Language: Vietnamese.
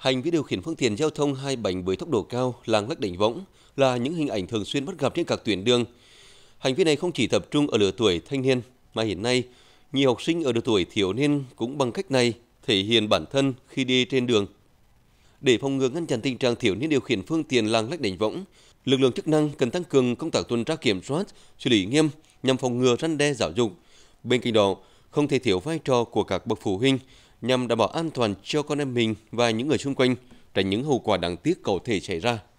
Hành vi điều khiển phương tiện giao thông hai bánh với tốc độ cao, lạng lách đánh võng là những hình ảnh thường xuyên bắt gặp trên các tuyến đường. Hành vi này không chỉ tập trung ở lứa tuổi thanh niên mà hiện nay nhiều học sinh ở độ tuổi thiếu niên cũng bằng cách này thể hiện bản thân khi đi trên đường. Để phòng ngừa ngăn chặn tình trạng thiếu niên điều khiển phương tiện lạng lách đánh võng, lực lượng chức năng cần tăng cường công tác tuần tra kiểm soát, xử lý nghiêm nhằm phòng ngừa răn đe giáo dục. Bên cạnh đó, không thể thiếu vai trò của các bậc phụ huynh nhằm đảm bảo an toàn cho con em mình và những người xung quanh, tránh những hậu quả đáng tiếc có thể xảy ra